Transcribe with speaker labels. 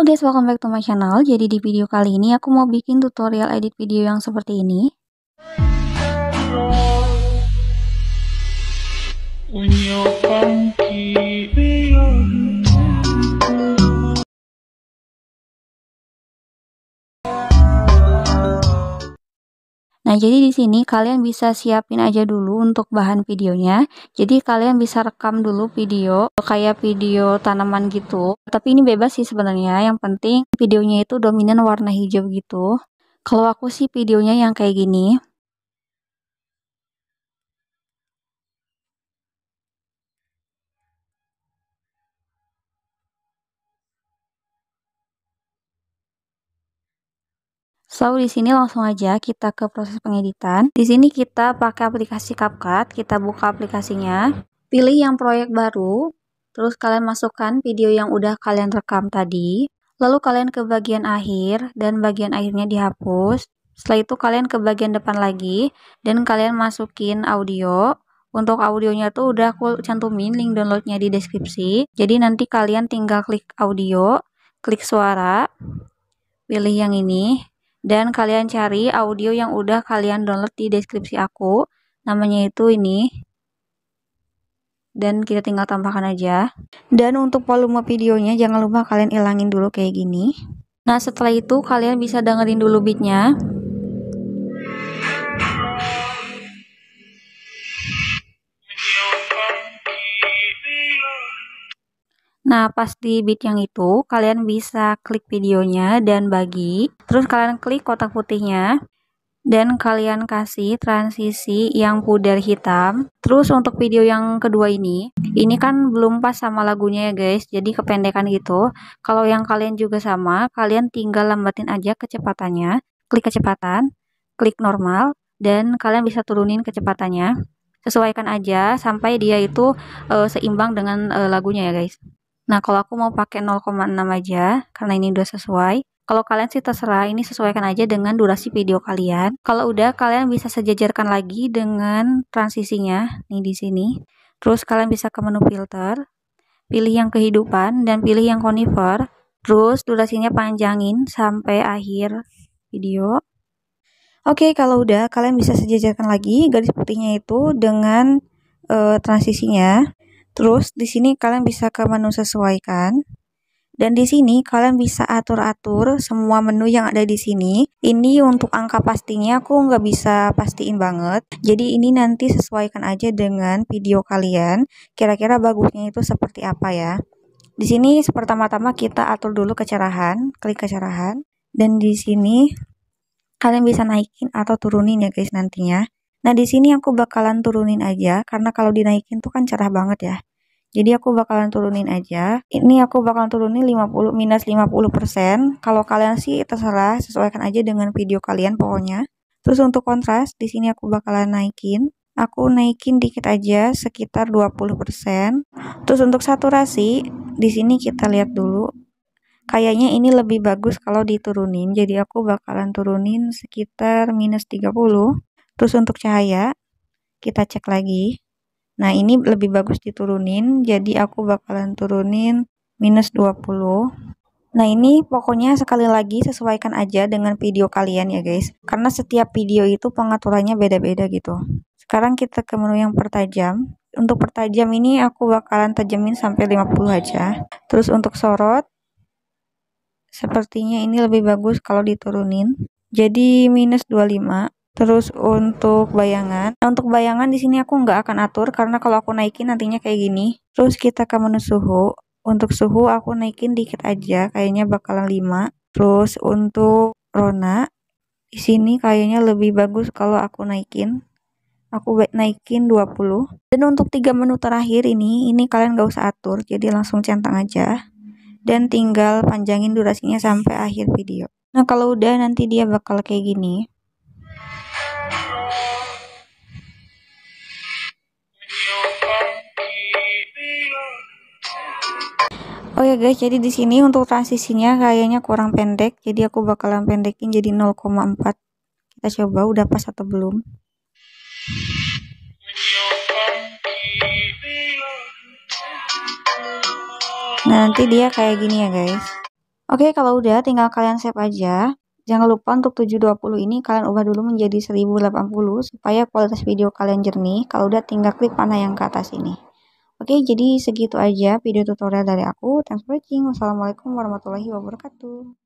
Speaker 1: Halo guys, welcome back to my channel. Jadi di video kali ini aku mau bikin tutorial edit video yang seperti ini. Nah, jadi di sini kalian bisa siapin aja dulu untuk bahan videonya. Jadi kalian bisa rekam dulu video kayak video tanaman gitu. Tapi ini bebas sih sebenarnya. Yang penting videonya itu dominan warna hijau gitu. Kalau aku sih videonya yang kayak gini. So, di sini langsung aja kita ke proses pengeditan. Di sini kita pakai aplikasi CapCut, kita buka aplikasinya, pilih yang proyek baru, terus kalian masukkan video yang udah kalian rekam tadi, lalu kalian ke bagian akhir, dan bagian akhirnya dihapus. Setelah itu kalian ke bagian depan lagi, dan kalian masukin audio. Untuk audionya tuh udah aku cantumin link downloadnya di deskripsi, jadi nanti kalian tinggal klik audio, klik suara, pilih yang ini, dan kalian cari audio yang udah kalian download di deskripsi aku namanya itu ini dan kita tinggal tambahkan aja dan untuk volume videonya jangan lupa kalian ilangin dulu kayak gini nah setelah itu kalian bisa dengerin dulu beatnya Nah, pas di bit yang itu, kalian bisa klik videonya dan bagi. Terus kalian klik kotak putihnya dan kalian kasih transisi yang pudar hitam. Terus untuk video yang kedua ini, ini kan belum pas sama lagunya ya guys, jadi kependekan gitu. Kalau yang kalian juga sama, kalian tinggal lambatin aja kecepatannya. Klik kecepatan, klik normal, dan kalian bisa turunin kecepatannya. Sesuaikan aja sampai dia itu uh, seimbang dengan uh, lagunya ya guys. Nah, kalau aku mau pakai 0,6 aja, karena ini udah sesuai. Kalau kalian sih terserah, ini sesuaikan aja dengan durasi video kalian. Kalau udah, kalian bisa sejajarkan lagi dengan transisinya, nih di sini. Terus kalian bisa ke menu filter, pilih yang kehidupan, dan pilih yang conifer. Terus durasinya panjangin sampai akhir video. Oke, kalau udah, kalian bisa sejajarkan lagi garis putihnya itu dengan uh, transisinya. Terus di sini kalian bisa ke menu sesuaikan. Dan di sini kalian bisa atur-atur semua menu yang ada di sini. Ini untuk angka pastinya aku nggak bisa pastiin banget. Jadi ini nanti sesuaikan aja dengan video kalian. Kira-kira bagusnya itu seperti apa ya. Di sini pertama-tama kita atur dulu kecerahan. Klik kecerahan. Dan di sini kalian bisa naikin atau turunin ya guys nantinya. Nah, di sini aku bakalan turunin aja karena kalau dinaikin tuh kan cerah banget ya. Jadi aku bakalan turunin aja. Ini aku bakalan turunin 50 minus 50%. Kalau kalian sih terserah, sesuaikan aja dengan video kalian pokoknya. Terus untuk kontras, di sini aku bakalan naikin. Aku naikin dikit aja sekitar 20%. Terus untuk saturasi, di sini kita lihat dulu. Kayaknya ini lebih bagus kalau diturunin. Jadi aku bakalan turunin sekitar minus 30 terus untuk cahaya kita cek lagi nah ini lebih bagus diturunin jadi aku bakalan turunin minus 20 Nah ini pokoknya sekali lagi sesuaikan aja dengan video kalian ya guys Karena setiap video itu pengaturannya beda-beda gitu Sekarang kita ke menu yang pertajam Untuk pertajam ini aku bakalan tajamin sampai 50 aja Terus untuk sorot Sepertinya ini lebih bagus kalau diturunin Jadi minus 25 Terus untuk bayangan, nah, untuk bayangan di sini aku nggak akan atur karena kalau aku naikin nantinya kayak gini. Terus kita ke menu suhu. Untuk suhu aku naikin dikit aja, kayaknya bakalan 5. Terus untuk rona, di sini kayaknya lebih bagus kalau aku naikin. Aku naikin 20. Dan untuk tiga menu terakhir ini, ini kalian nggak usah atur, jadi langsung centang aja. Dan tinggal panjangin durasinya sampai akhir video. Nah kalau udah nanti dia bakal kayak gini. Oh ya guys, jadi di sini untuk transisinya kayaknya kurang pendek, jadi aku bakalan pendekin jadi 0,4. Kita coba udah pas atau belum. Nah, nanti dia kayak gini ya guys. Oke, kalau udah tinggal kalian save aja. Jangan lupa untuk 720 ini kalian ubah dulu menjadi 1080 supaya kualitas video kalian jernih. Kalau udah tinggal klik panah yang ke atas ini. Oke, jadi segitu aja video tutorial dari aku. Thanks for watching. Wassalamualaikum warahmatullahi wabarakatuh.